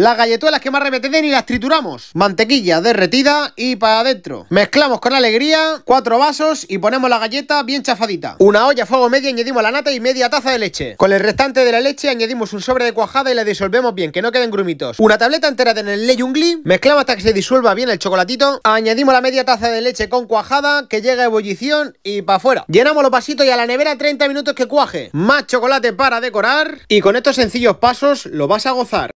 Las galletuelas que más repeteden y las trituramos. Mantequilla derretida y para adentro. Mezclamos con alegría cuatro vasos y ponemos la galleta bien chafadita. Una olla a fuego medio añadimos la nata y media taza de leche. Con el restante de la leche añadimos un sobre de cuajada y la disolvemos bien, que no queden grumitos. Una tableta entera de Nelly Jungli. Mezclamos hasta que se disuelva bien el chocolatito. Añadimos la media taza de leche con cuajada que llega a ebullición y para afuera. Llenamos los vasitos y a la nevera 30 minutos que cuaje. Más chocolate para decorar y con estos sencillos pasos lo vas a gozar.